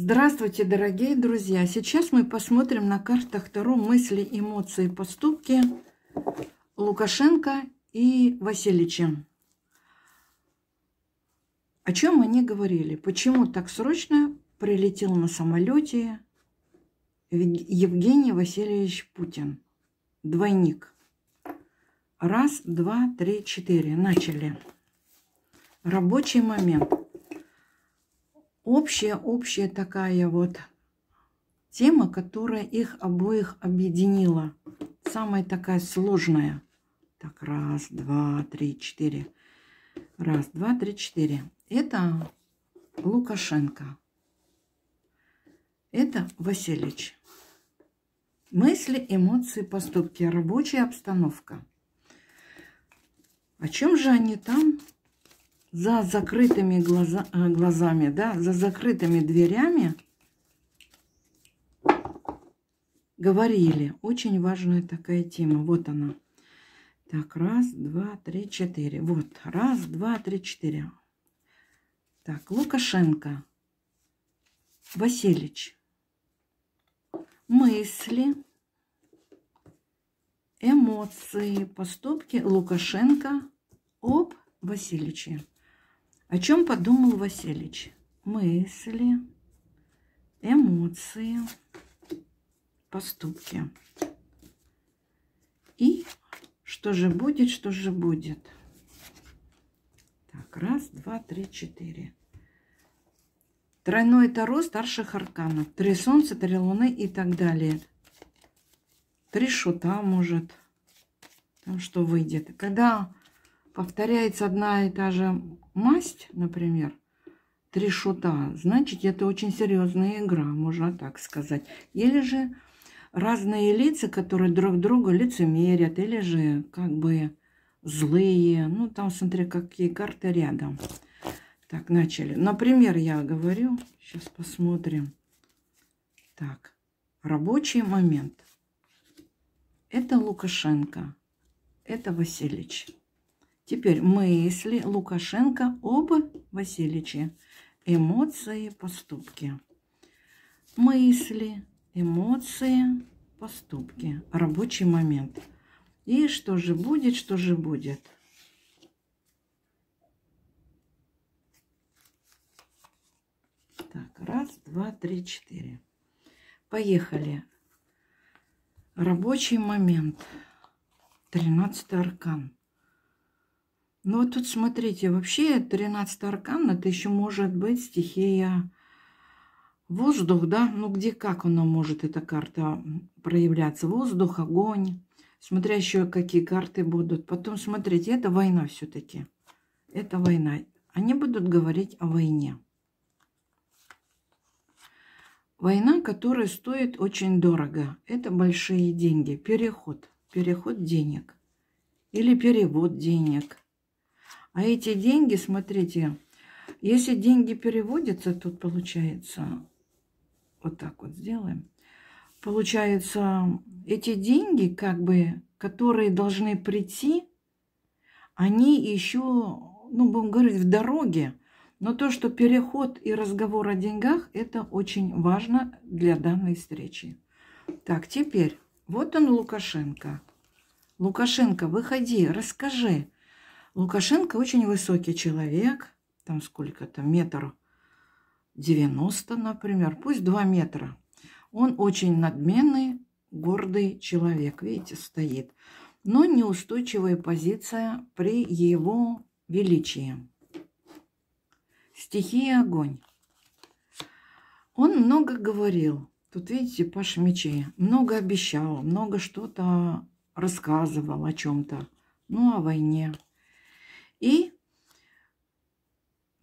Здравствуйте, дорогие друзья! Сейчас мы посмотрим на картах Таро мысли, эмоции, поступки Лукашенко и Васильича. О чем они говорили? Почему так срочно прилетел на самолете Евгений Васильевич Путин? Двойник. Раз, два, три, четыре. Начали. Рабочий момент общая, общая такая вот тема, которая их обоих объединила. Самая такая сложная. Так, раз, два, три, четыре. Раз, два, три, четыре. Это Лукашенко. Это Васильевич. Мысли, эмоции, поступки, рабочая обстановка. О чем же они там за закрытыми глаза, э, глазами, да, за закрытыми дверями говорили. Очень важная такая тема. Вот она. Так, раз, два, три, четыре. Вот, раз, два, три, четыре. Так, Лукашенко. Васильевич. Мысли, эмоции, поступки Лукашенко об Васильевиче. О чем подумал Васильевич? Мысли, эмоции, поступки. И что же будет, что же будет. Так, раз, два, три, четыре. Тройной таро старших арканов. Три солнца, три луны и так далее. Три шута, может. Там что выйдет. Когда повторяется одна и та же масть, например, три шута, значит, это очень серьезная игра, можно так сказать. Или же разные лица, которые друг друга лицемерят, или же как бы злые. Ну, там, смотри, какие карты рядом. Так, начали. Например, я говорю, сейчас посмотрим. Так, рабочий момент. Это Лукашенко, это Васильевич. Теперь мысли Лукашенко об Васильевиче. Эмоции, поступки. Мысли, эмоции, поступки. Рабочий момент. И что же будет, что же будет. Так, раз, два, три, четыре. Поехали. Рабочий момент. Тринадцатый аркан. Ну, вот тут смотрите, вообще 13 аркан, это еще может быть стихия воздух, да? Ну, где как она может, эта карта, проявляться? Воздух, огонь, смотря еще какие карты будут. Потом, смотрите, это война все-таки. Это война. Они будут говорить о войне. Война, которая стоит очень дорого. Это большие деньги. Переход. Переход денег. Или перевод денег. А эти деньги, смотрите, если деньги переводятся, тут получается, вот так вот сделаем, получается, эти деньги, как бы, которые должны прийти, они еще, ну, будем говорить, в дороге. Но то, что переход и разговор о деньгах, это очень важно для данной встречи. Так, теперь, вот он, Лукашенко. Лукашенко, выходи, расскажи, Лукашенко очень высокий человек, там сколько-то, метр девяносто, например, пусть два метра. Он очень надменный, гордый человек, видите, стоит. Но неустойчивая позиция при его величии. Стихия огонь. Он много говорил. Тут, видите, Паша мечей. Много обещал, много что-то рассказывал о чем-то. Ну, о войне. И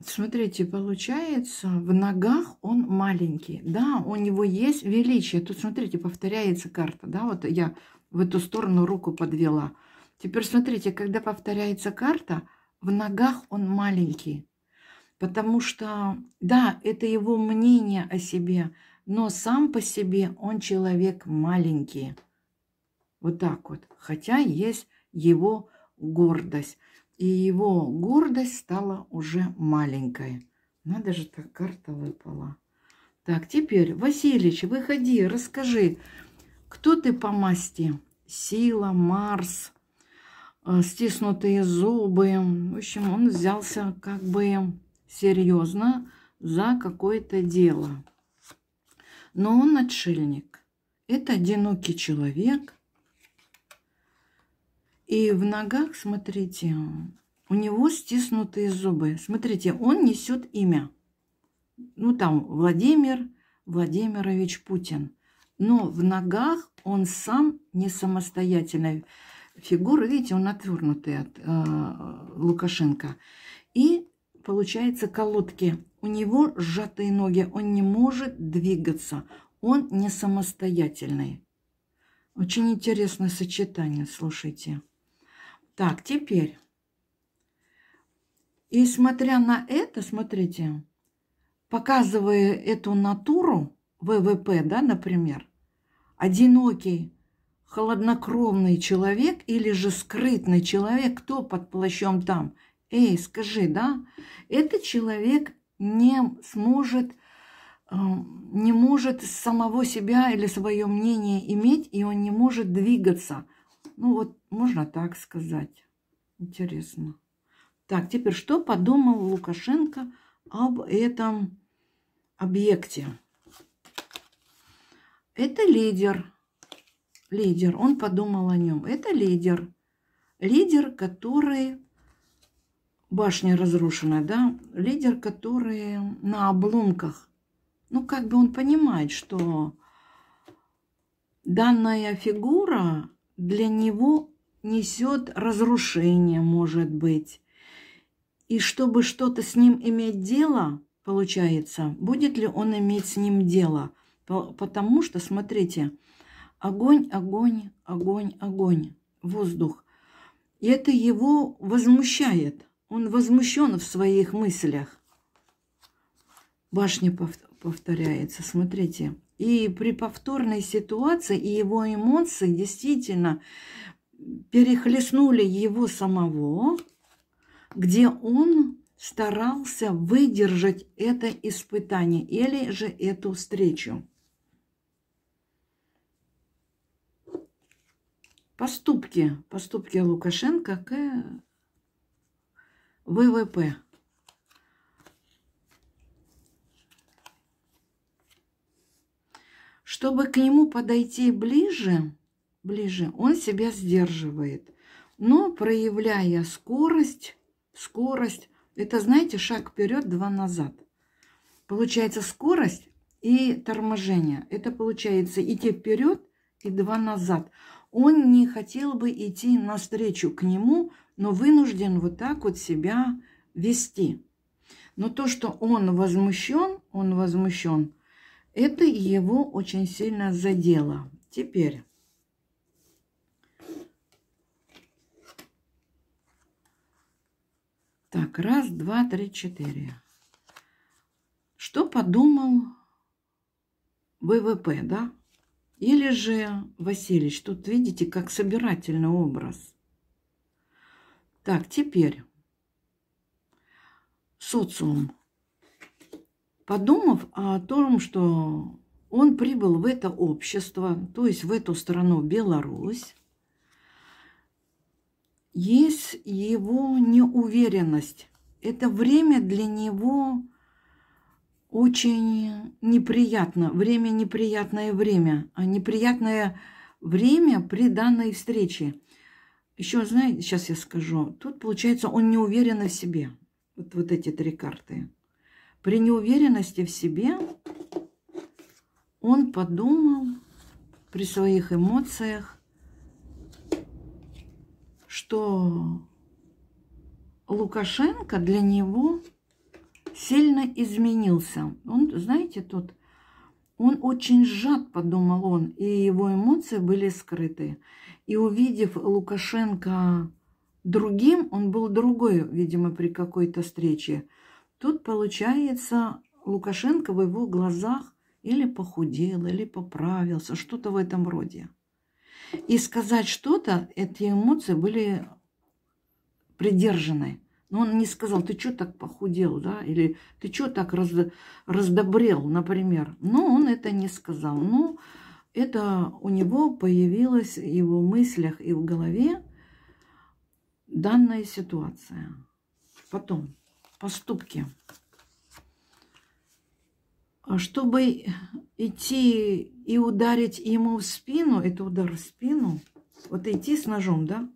Смотрите, получается, в ногах он маленький. Да, у него есть величие. Тут, смотрите, повторяется карта. Да, вот я в эту сторону руку подвела. Теперь смотрите, когда повторяется карта, в ногах он маленький. Потому что, да, это его мнение о себе, но сам по себе он человек маленький. Вот так вот. Хотя есть его гордость и его гордость стала уже маленькой. Надо же, так карта выпала. Так, теперь, Васильевич, выходи, расскажи, кто ты по масти? Сила, Марс, э, стиснутые зубы. В общем, он взялся как бы серьезно за какое-то дело. Но он отшельник. Это одинокий человек, и в ногах, смотрите, у него стиснутые зубы. Смотрите, он несет имя. Ну, там Владимир Владимирович Путин. Но в ногах он сам не самостоятельная Фигура, видите, он отвернутый от э, Лукашенко. И получается колодки. У него сжатые ноги, он не может двигаться. Он не самостоятельный. Очень интересное сочетание, слушайте. Так, теперь. И смотря на это, смотрите, показывая эту натуру, ВВП, да, например, одинокий, холоднокровный человек или же скрытный человек, кто под плащом там? Эй, скажи, да? Этот человек не сможет, э, не может самого себя или свое мнение иметь, и он не может двигаться – ну вот, можно так сказать. Интересно. Так, теперь что подумал Лукашенко об этом объекте? Это лидер. Лидер. Он подумал о нем. Это лидер. Лидер, который... Башня разрушена, да? Лидер, который на обломках. Ну, как бы он понимает, что данная фигура для него несет разрушение, может быть. И чтобы что-то с ним иметь дело, получается, будет ли он иметь с ним дело? Потому что, смотрите, огонь, огонь, огонь, огонь, воздух. И это его возмущает. Он возмущен в своих мыслях. Башня повторяется, смотрите. И при повторной ситуации и его эмоции действительно перехлестнули его самого, где он старался выдержать это испытание или же эту встречу. Поступки, поступки Лукашенко к ВВП. Чтобы к нему подойти ближе, ближе, он себя сдерживает. Но проявляя скорость, скорость, это, знаете, шаг вперед, два назад. Получается скорость и торможение. Это получается идти вперед и два назад. Он не хотел бы идти навстречу к нему, но вынужден вот так вот себя вести. Но то, что он возмущен, он возмущен – это его очень сильно задело. Теперь Так, раз, два, три, четыре. Что подумал ВВП, да? Или же Васильевич, тут видите, как собирательный образ. Так, теперь социум подумав о том, что он прибыл в это общество, то есть в эту страну Беларусь, есть его неуверенность. Это время для него очень неприятно. Время неприятное время. А неприятное время при данной встрече. Еще, знаете, сейчас я скажу. Тут, получается, он не уверен в себе. Вот, вот эти три карты. При неуверенности в себе он подумал при своих эмоциях, что Лукашенко для него сильно изменился. Он, знаете, тут он очень сжат, подумал он, и его эмоции были скрыты. И увидев Лукашенко другим, он был другой, видимо, при какой-то встрече. Тут получается Лукашенко в его глазах или похудел, или поправился, что-то в этом роде. И сказать что-то, эти эмоции были придержаны. Но он не сказал, ты что так похудел, да, или ты что так раз, раздобрел, например. Но он это не сказал. Но это у него появилось в его мыслях и в голове данная ситуация. Потом поступки. А чтобы идти и ударить ему в спину, это удар в спину, вот идти с ножом, да?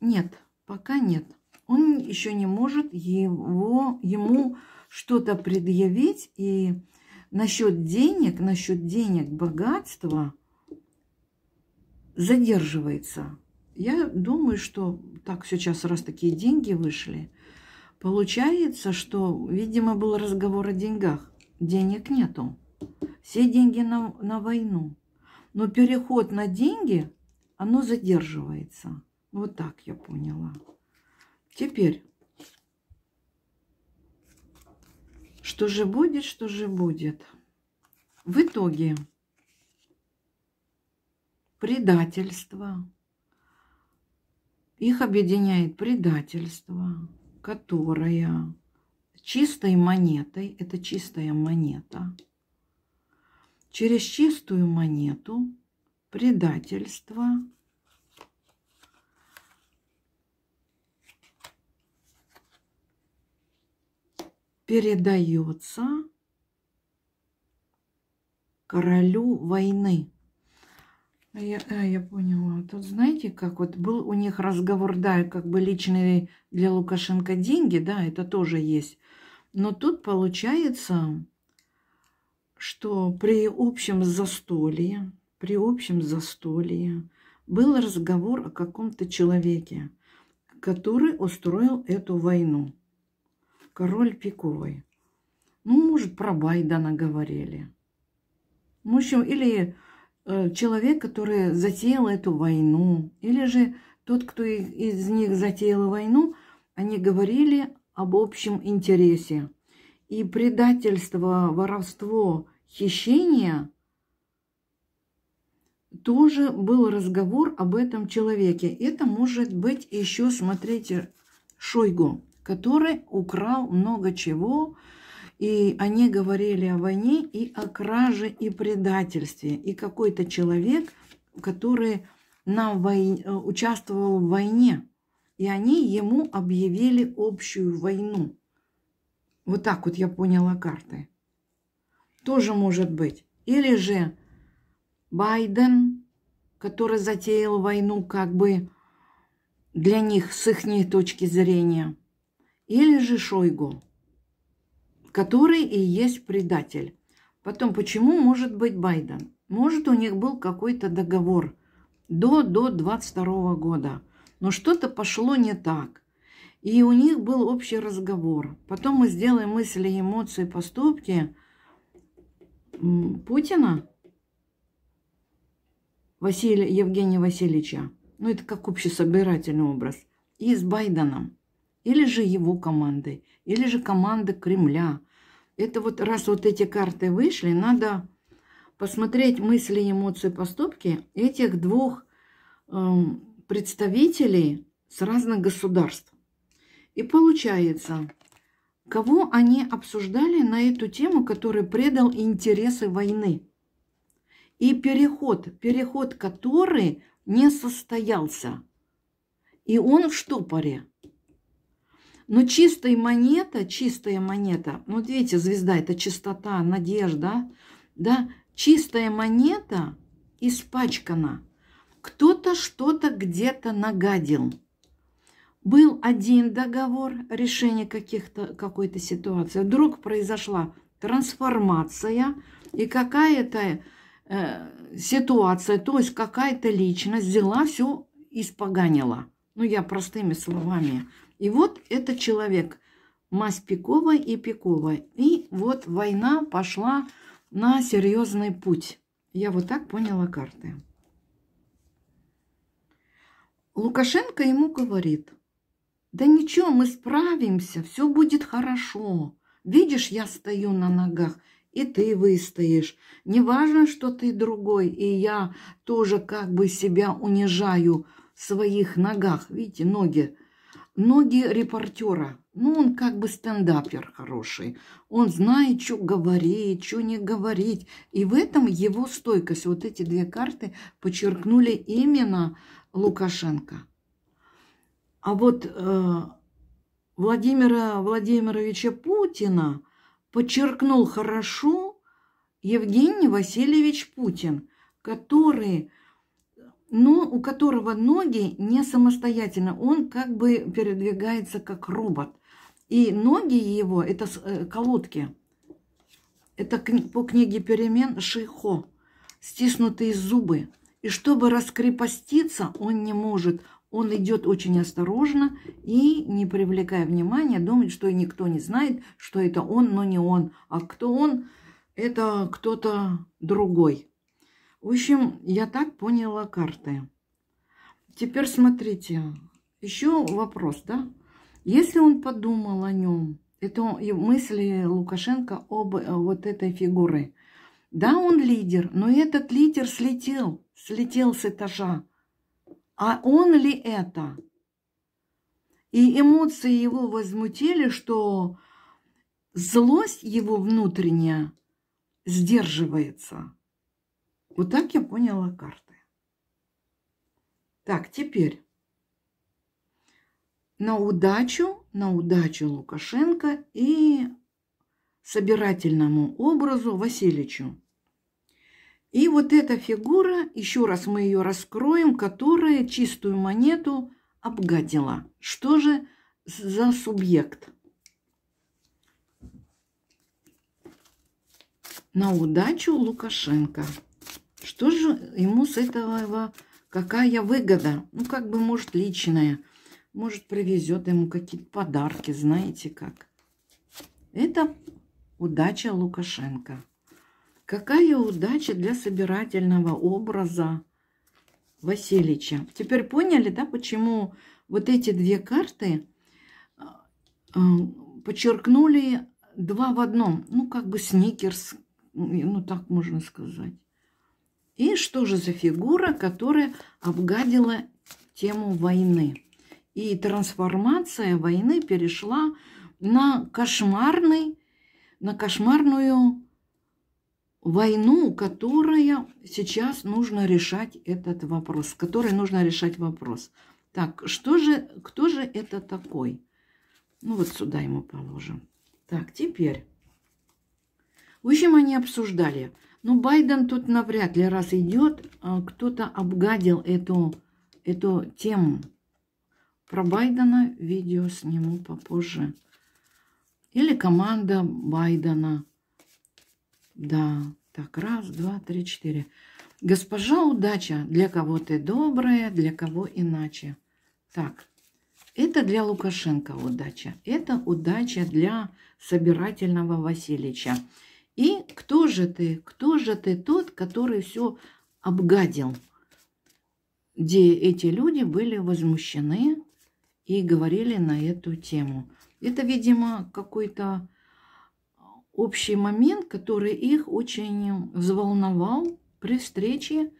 Нет, пока нет. Он еще не может его, ему что-то предъявить. И насчет денег, насчет денег, богатства задерживается. Я думаю, что так сейчас, раз такие деньги вышли, Получается, что, видимо, был разговор о деньгах. Денег нету. Все деньги на, на войну. Но переход на деньги, оно задерживается. Вот так я поняла. Теперь, что же будет, что же будет. В итоге, предательство. Их объединяет предательство которая чистой монетой, это чистая монета, через чистую монету предательство передается королю войны. А я, а, я поняла. Тут знаете, как вот был у них разговор, да, как бы личные для Лукашенко деньги, да, это тоже есть. Но тут получается, что при общем застолье, при общем застолье был разговор о каком-то человеке, который устроил эту войну. Король Пиковой. Ну, может, про Байдена говорили. Ну, в общем, или Э, человек, который затеял эту войну, или же тот, кто из них затеял войну, они говорили об общем интересе. И предательство, воровство, хищение тоже был разговор об этом человеке. Это может быть еще, смотрите, Шойгу, который украл много чего, и они говорили о войне и о краже и предательстве. И какой-то человек, который на вой... Э, участвовал в войне. И они ему объявили общую войну. Вот так вот я поняла карты. Тоже может быть. Или же Байден, который затеял войну как бы для них с их точки зрения. Или же Шойгу который и есть предатель. Потом, почему может быть Байден? Может, у них был какой-то договор до, до 22 года. Но что-то пошло не так. И у них был общий разговор. Потом мы сделаем мысли, эмоции, поступки Путина, Василия, Евгения Васильевича. Ну, это как общесобирательный образ. И с Байденом или же его командой, или же команда Кремля. Это вот раз вот эти карты вышли, надо посмотреть мысли, эмоции, поступки этих двух э, представителей с разных государств. И получается, кого они обсуждали на эту тему, который предал интересы войны. И переход, переход который не состоялся. И он в штопоре. Но ну, чистая монета, чистая монета, ну, вот видите, звезда – это чистота, надежда, да, чистая монета испачкана. Кто-то что-то где-то нагадил. Был один договор, решение каких-то, какой-то ситуации. Вдруг произошла трансформация, и какая-то э, ситуация, то есть какая-то личность взяла все и испоганила. Ну, я простыми словами и вот этот человек, мазь Пекова и Пикова, И вот война пошла на серьезный путь. Я вот так поняла карты. Лукашенко ему говорит, да ничего, мы справимся, все будет хорошо. Видишь, я стою на ногах, и ты выстоишь. Не важно, что ты другой, и я тоже как бы себя унижаю в своих ногах. Видите, ноги ноги репортера. Ну, он как бы стендапер хороший. Он знает, что говорить, что не говорить. И в этом его стойкость. Вот эти две карты подчеркнули именно Лукашенко. А вот э, Владимира Владимировича Путина подчеркнул хорошо Евгений Васильевич Путин, который но у которого ноги не самостоятельно, он как бы передвигается как робот. И ноги его, это э, колодки, это по книге «Перемен» Шейхо, стиснутые зубы. И чтобы раскрепоститься, он не может. Он идет очень осторожно и, не привлекая внимания, думает, что никто не знает, что это он, но не он. А кто он, это кто-то другой. В общем, я так поняла карты. Теперь смотрите, еще вопрос, да? Если он подумал о нем, это мысли Лукашенко об э, вот этой фигуре. Да, он лидер, но этот лидер слетел, слетел с этажа. А он ли это? И эмоции его возмутили, что злость его внутренняя сдерживается. Вот так я поняла карты. Так, теперь на удачу, на удачу Лукашенко и собирательному образу Васильевичу. И вот эта фигура, еще раз мы ее раскроем, которая чистую монету обгадила. Что же за субъект? На удачу Лукашенко. Что же ему с этого, какая выгода? Ну, как бы, может, личная. Может, привезет ему какие-то подарки, знаете как. Это удача Лукашенко. Какая удача для собирательного образа Васильевича. Теперь поняли, да, почему вот эти две карты а, а, подчеркнули два в одном. Ну, как бы сникерс, ну, так можно сказать. И что же за фигура, которая обгадила тему войны? И трансформация войны перешла на кошмарный, на кошмарную войну, которая сейчас нужно решать этот вопрос, который нужно решать вопрос. Так, что же, кто же это такой? Ну вот сюда ему положим. Так, теперь. В общем, они обсуждали, ну, Байден тут навряд ли раз идет, а, кто-то обгадил эту, эту тему. Про Байдена видео сниму попозже. Или команда Байдена. Да, так, раз, два, три, четыре. Госпожа удача, для кого ты добрая, для кого иначе. Так, это для Лукашенко удача. Это удача для собирательного Васильевича. И кто же ты? Кто же ты тот, который все обгадил? Где эти люди были возмущены и говорили на эту тему. Это, видимо, какой-то а, общий момент, который их очень взволновал при встрече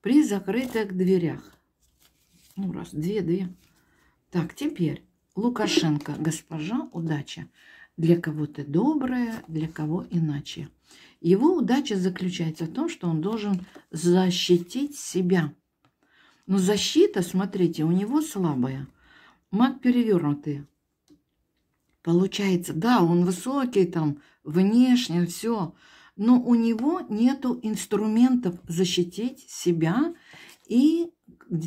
при закрытых дверях. Ну, раз, две, две. Так, теперь Лукашенко, госпожа удача. Для кого-то доброе, для кого иначе. Его удача заключается в том, что он должен защитить себя. Но защита, смотрите, у него слабая. Маг перевернутый. Получается, да, он высокий там, внешне, все. Но у него нету инструментов защитить себя и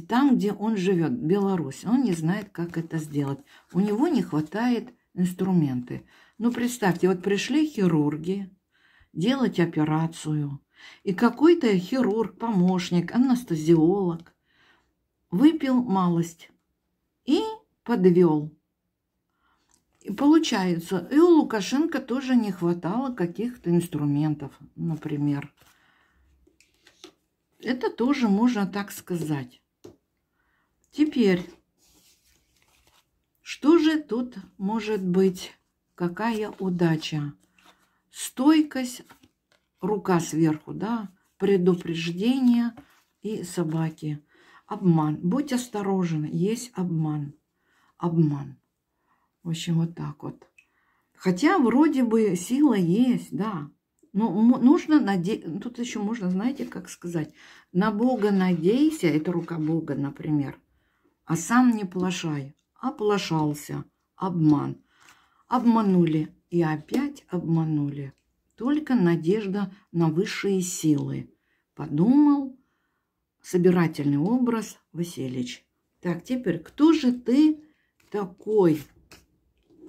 там, где он живет, Беларусь. Он не знает, как это сделать. У него не хватает инструменты. Ну, представьте, вот пришли хирурги делать операцию, и какой-то хирург, помощник, анестезиолог выпил малость и подвел. И получается, и у Лукашенко тоже не хватало каких-то инструментов, например. Это тоже можно так сказать. Теперь что же тут может быть? Какая удача? Стойкость, рука сверху, да, предупреждение и собаки. Обман. Будь осторожен, есть обман. Обман. В общем, вот так вот. Хотя вроде бы сила есть, да. Но нужно надеяться, тут еще можно, знаете, как сказать, на Бога надейся, это рука Бога, например, а сам не плашай облажался, обман. Обманули и опять обманули. Только надежда на высшие силы, подумал собирательный образ Василич. Так, теперь кто же ты такой,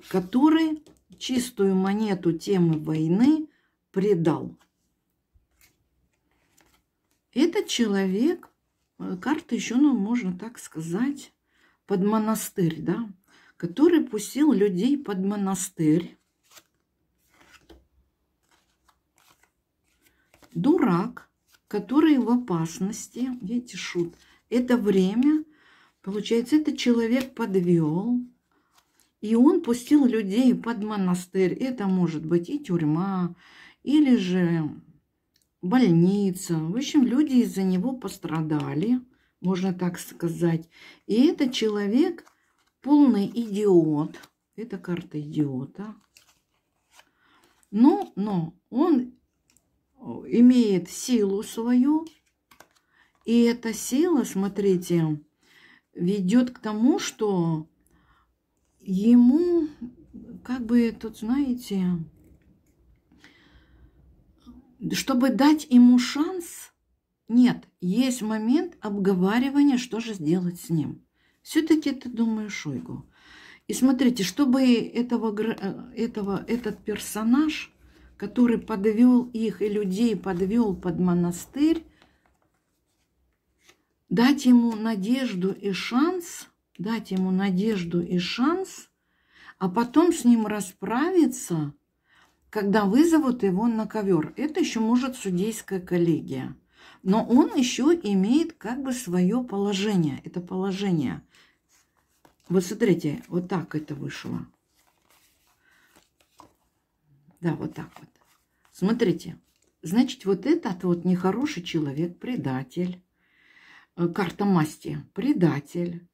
который чистую монету темы войны предал? Этот человек, э, карта еще, ну, можно так сказать, под монастырь, да, который пустил людей под монастырь. Дурак, который в опасности, видите, шут, это время, получается, это человек подвел, и он пустил людей под монастырь. Это может быть и тюрьма, или же больница. В общем, люди из-за него пострадали можно так сказать. И это человек полный идиот. Это карта идиота. Но, ну, но он э, имеет силу свою. И эта сила, смотрите, ведет к тому, что ему, как бы тут, знаете, чтобы дать ему шанс, нет, есть момент обговаривания, что же сделать с ним. Все-таки ты думаешь Шойгу. И смотрите, чтобы этого, э, этого, этот персонаж, который подвел их и людей подвел под монастырь, дать ему надежду и шанс, дать ему надежду и шанс, а потом с ним расправиться, когда вызовут его на ковер. Это еще может судейская коллегия но он еще имеет как бы свое положение. Это положение. Вот смотрите, вот так это вышло. Да, вот так вот. Смотрите. Значит, вот этот вот нехороший человек, предатель, э, карта масти, предатель,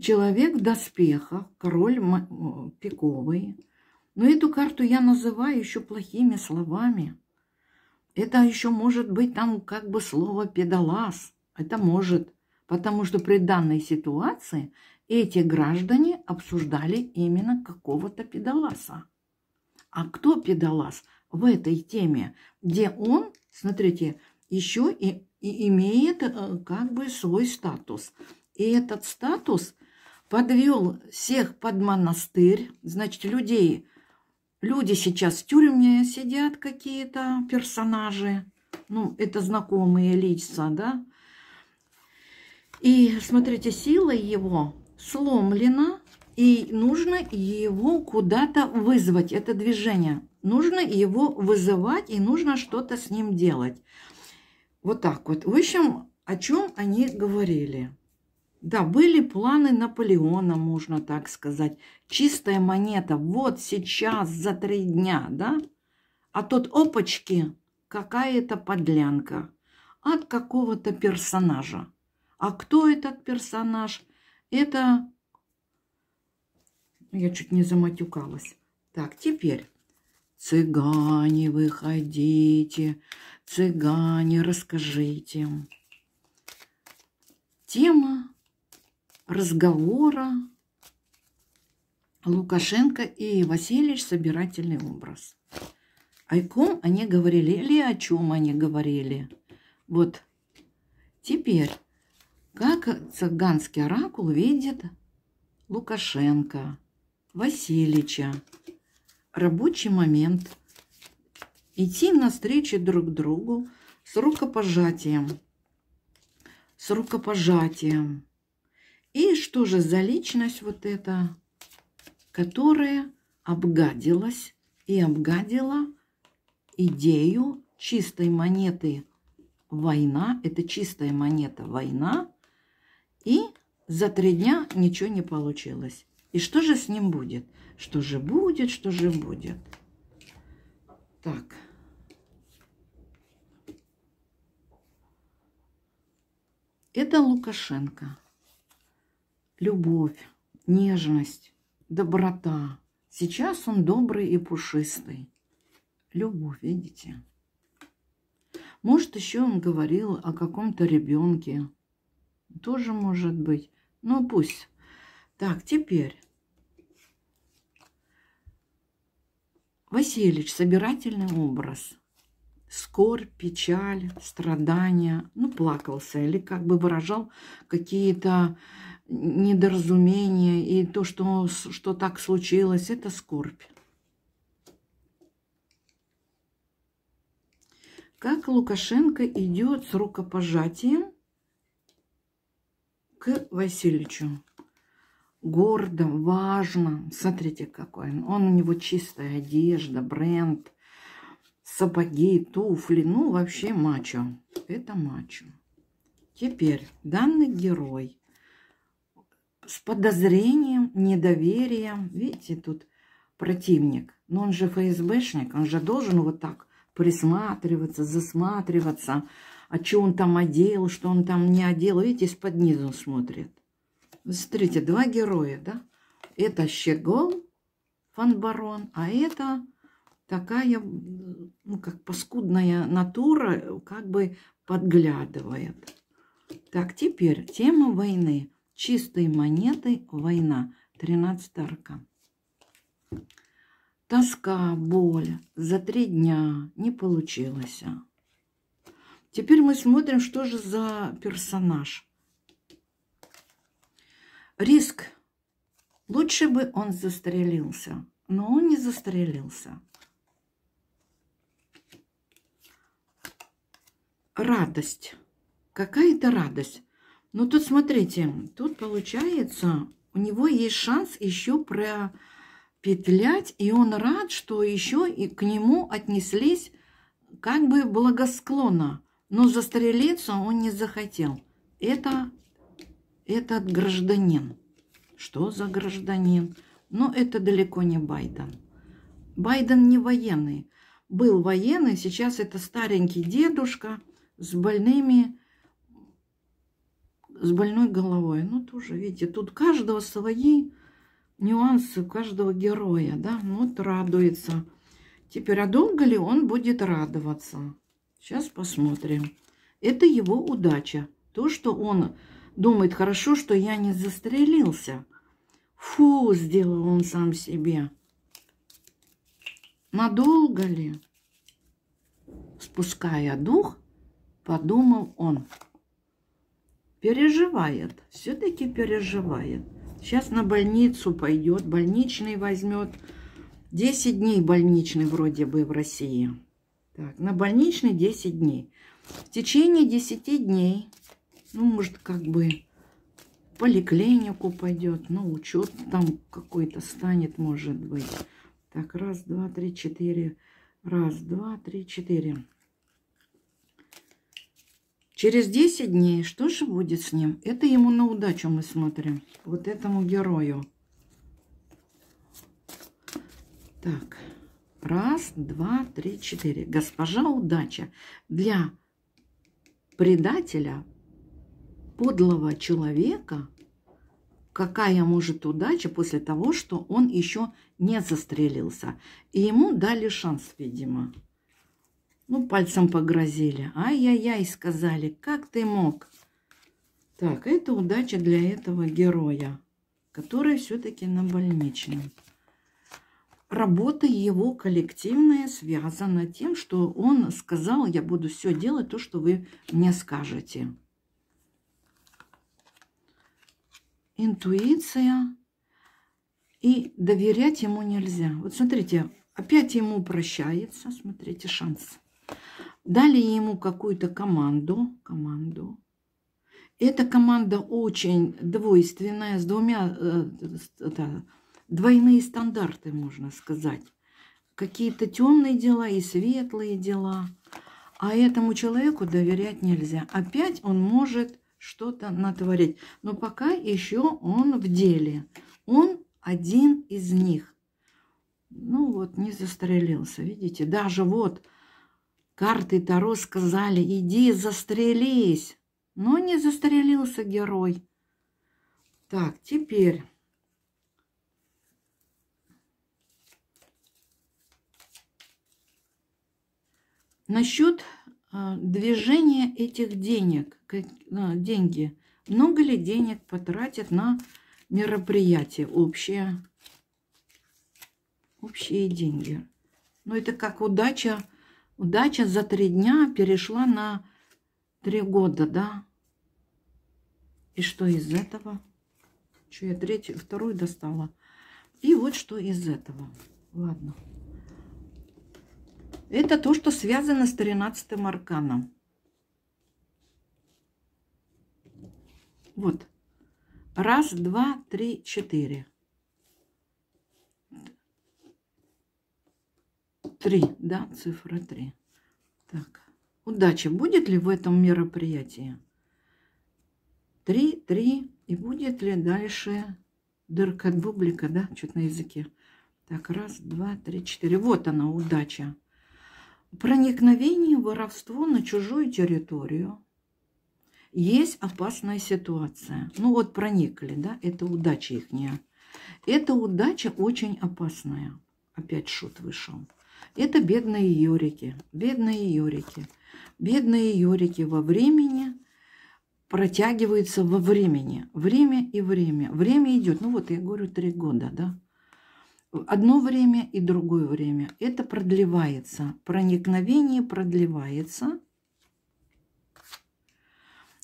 человек в доспехах, король э, пиковый. Но эту карту я называю еще плохими словами. Это еще может быть там как бы слово «педалас». Это может, потому что при данной ситуации эти граждане обсуждали именно какого-то педаласа. А кто педалас в этой теме, где он, смотрите, еще и, и имеет э, как бы свой статус. И этот статус подвел всех под монастырь, значит, людей – Люди сейчас в тюрьме сидят какие-то персонажи. Ну, это знакомые лица, да? И смотрите, сила его сломлена, и нужно его куда-то вызвать, это движение. Нужно его вызывать, и нужно что-то с ним делать. Вот так вот. В общем, о чем они говорили. Да, были планы Наполеона, можно так сказать. Чистая монета вот сейчас за три дня, да? А тут опачки, какая-то подлянка от какого-то персонажа. А кто этот персонаж? Это... Я чуть не заматюкалась. Так, теперь. Цыгане, выходите, цыгане, расскажите. Тема разговора Лукашенко и Васильевич собирательный образ. О ком они говорили или о чем они говорили. Вот теперь, как цыганский оракул видит Лукашенко, Васильевича, рабочий момент, идти навстречу друг другу с рукопожатием, с рукопожатием и что же за личность вот эта, которая обгадилась и обгадила идею чистой монеты война, это чистая монета война, и за три дня ничего не получилось. И что же с ним будет? Что же будет, что же будет? Так. Это Лукашенко любовь, нежность, доброта. Сейчас он добрый и пушистый. Любовь, видите? Может, еще он говорил о каком-то ребенке. Тоже может быть. но ну, пусть. Так, теперь. Васильевич, собирательный образ. Скорбь, печаль, страдания. Ну, плакался или как бы выражал какие-то недоразумение и то, что, что так случилось, это скорбь. Как Лукашенко идет с рукопожатием к Васильевичу. Гордо, важно. Смотрите, какой он. Он у него чистая одежда, бренд, сапоги, туфли. Ну, вообще мачо. Это мачо. Теперь данный герой – с подозрением, недоверием. Видите, тут противник. Но он же ФСБшник, он же должен вот так присматриваться, засматриваться. А что он там одел, что он там не одел. Видите, из-под низу смотрит. Смотрите, два героя, да? Это Щегол, фанбарон, а это такая, ну, как паскудная натура, как бы подглядывает. Так, теперь тема войны. Чистой монеты война. 13 арка. Тоска, боль. За три дня не получилось. Теперь мы смотрим, что же за персонаж. Риск. Лучше бы он застрелился, но он не застрелился. Радость. Какая-то радость. Ну тут смотрите, тут получается, у него есть шанс еще пропетлять, и он рад, что еще и к нему отнеслись как бы благосклонно. Но застрелиться он не захотел. Это этот гражданин. Что за гражданин? Но это далеко не Байден. Байден не военный. Был военный, сейчас это старенький дедушка с больными с больной головой. Ну, тоже, видите, тут каждого свои нюансы, у каждого героя, да, ну, вот радуется. Теперь, а долго ли он будет радоваться? Сейчас посмотрим. Это его удача. То, что он думает, хорошо, что я не застрелился. Фу, сделал он сам себе. Надолго ли? Спуская дух, подумал он переживает, все-таки переживает. Сейчас на больницу пойдет, больничный возьмет. 10 дней больничный вроде бы в России. Так, на больничный 10 дней. В течение 10 дней, ну, может, как бы поликлинику пойдет, на учет там какой-то станет, может быть. Так, раз, два, три, четыре. Раз, два, три, четыре. Через 10 дней что же будет с ним? Это ему на удачу мы смотрим. Вот этому герою. Так. Раз, два, три, четыре. Госпожа удача. Для предателя, подлого человека, какая может удача после того, что он еще не застрелился. И ему дали шанс, видимо. Ну, пальцем погрозили. Ай-яй-яй, сказали, как ты мог? Так, это удача для этого героя, который все-таки на больничном. Работа его коллективная связана тем, что он сказал, я буду все делать то, что вы мне скажете. Интуиция. И доверять ему нельзя. Вот смотрите, опять ему прощается, смотрите, шанс дали ему какую-то команду, команду. Эта команда очень двойственная, с двумя, э, э, да, двойные стандарты, можно сказать. Какие-то темные дела и светлые дела. А этому человеку доверять нельзя. Опять он может что-то натворить. Но пока еще он в деле. Он один из них. Ну вот, не застрелился, видите? Даже вот Карты Таро сказали, иди застрелись. Но не застрелился герой. Так, теперь... Насчет а, движения этих денег, а, деньги, много ли денег потратят на мероприятие общее, общие деньги. Но ну, это как удача Удача за три дня перешла на три года, да? И что из этого? Что я третью, вторую достала? И вот что из этого. Ладно. Это то, что связано с 13 арканом. Вот. Раз, два, три, четыре. Три, да, цифра три. Так, удача будет ли в этом мероприятии? Три, три. И будет ли дальше дырка от бублика, да, что-то на языке. Так, раз, два, три, четыре. Вот она, удача. Проникновение, воровство на чужую территорию. Есть опасная ситуация. Ну вот проникли, да, это удача ихняя. Эта удача очень опасная. Опять шут вышел. Это бедные йорики, бедные йорики, Бедные йорики во времени протягиваются во времени. Время и время. Время идет. Ну вот я говорю три года, да? Одно время и другое время. Это продлевается. Проникновение продлевается.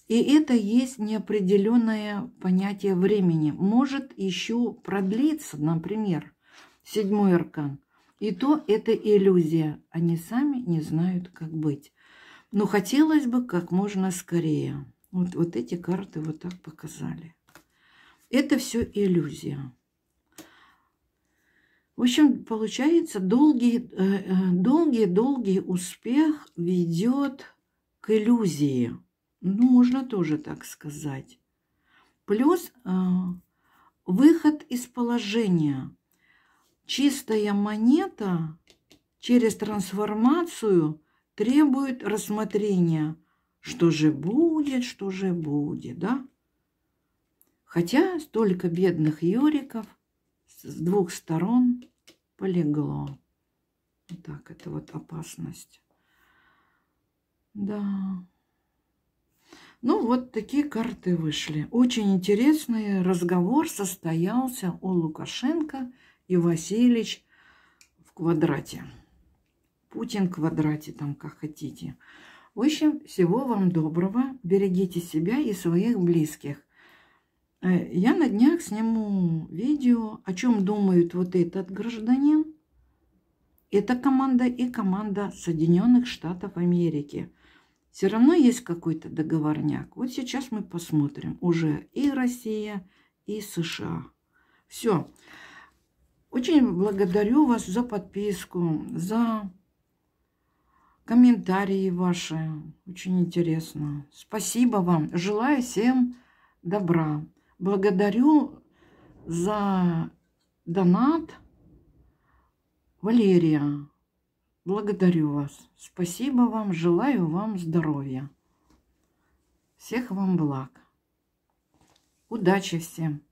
И это есть неопределенное понятие времени. Может еще продлиться, например, седьмой аркан – и то это иллюзия. Они сами не знают, как быть. Но хотелось бы как можно скорее. Вот, вот эти карты вот так показали. Это все иллюзия. В общем, получается, долгий-долгий э, э, успех ведет к иллюзии. Ну, можно тоже так сказать. Плюс э, выход из положения – Чистая монета через трансформацию требует рассмотрения. Что же будет, что же будет, да? Хотя столько бедных Юриков с двух сторон полегло. так, это вот опасность. Да. Ну, вот такие карты вышли. Очень интересный разговор состоялся у Лукашенко – и Васильевич в квадрате. Путин в квадрате, там как хотите. В общем, всего вам доброго. Берегите себя и своих близких. Э, я на днях сниму видео, о чем думают вот этот гражданин, эта команда и команда Соединенных Штатов Америки. Все равно есть какой-то договорняк. Вот сейчас мы посмотрим. Уже и Россия, и США. Все. Очень благодарю вас за подписку, за комментарии ваши. Очень интересно. Спасибо вам. Желаю всем добра. Благодарю за донат Валерия. Благодарю вас. Спасибо вам. Желаю вам здоровья. Всех вам благ. Удачи всем.